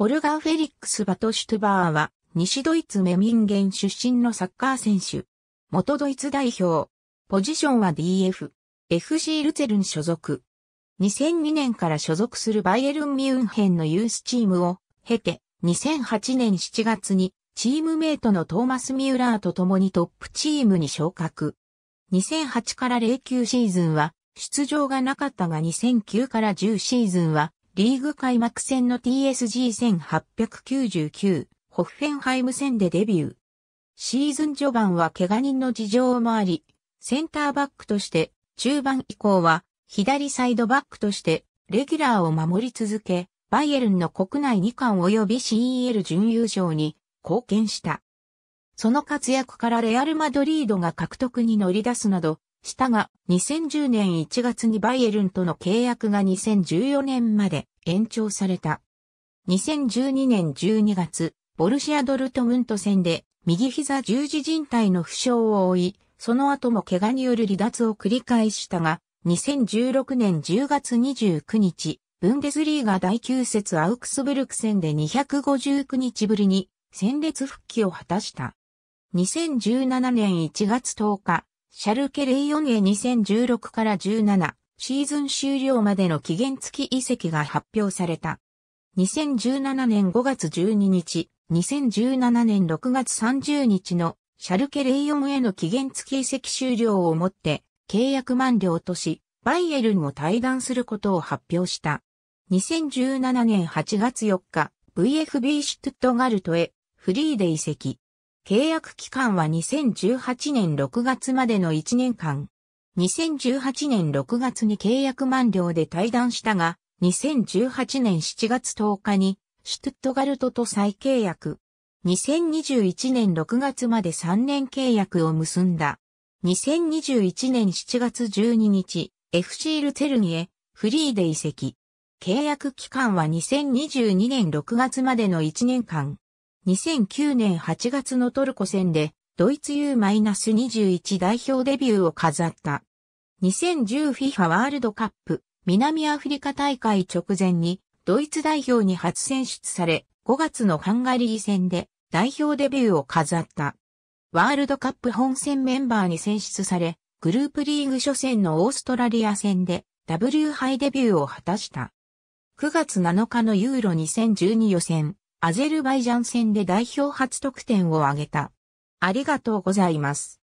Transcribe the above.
ホルガー・フェリックス・バトシュトゥバーは、西ドイツメミンゲン出身のサッカー選手。元ドイツ代表。ポジションは DF。FC ルツェルン所属。2002年から所属するバイエルン・ミュンヘンのユースチームを経て、2008年7月にチームメイトのトーマス・ミューラーと共にトップチームに昇格。2008から09シーズンは出場がなかったが2009から10シーズンはリーグ開幕戦の TSG1899 ホッフェンハイム戦でデビュー。シーズン序盤は怪我人の事情もあり、センターバックとして中盤以降は左サイドバックとしてレギュラーを守り続け、バイエルンの国内2冠及び CEL 準優勝に貢献した。その活躍からレアル・マドリードが獲得に乗り出すなど、したが2010年1月にバイエルンとの契約が2014年まで延長された。2012年12月、ボルシアドルトムント戦で右膝十字靭帯の負傷を負い、その後も怪我による離脱を繰り返したが、2016年10月29日、ブンデスリーガ第9節アウクスブルク戦で259日ぶりに戦列復帰を果たした。2017年1月10日、シャルケレインへ2016から17、シーズン終了までの期限付き移籍が発表された。2017年5月12日、2017年6月30日のシャルケ04への期限付き移籍終了をもって契約満了とし、バイエルンを退団することを発表した。2017年8月4日、VFB シュトゥットガルトへフリーで移籍。契約期間は2018年6月までの1年間。2018年6月に契約満了で退団したが、2018年7月10日に、シュトットガルトと再契約。2021年6月まで3年契約を結んだ。2021年7月12日、FC ルツェルニへフリーで移籍。契約期間は2022年6月までの1年間。2009年8月のトルコ戦で、ドイツ U-21 代表デビューを飾った。2010FIFA ワールドカップ南アフリカ大会直前にドイツ代表に初選出され5月のハンガリー戦で代表デビューを飾った。ワールドカップ本戦メンバーに選出されグループリーグ初戦のオーストラリア戦で W 杯デビューを果たした。9月7日のユーロ2012予選、アゼルバイジャン戦で代表初得点を挙げた。ありがとうございます。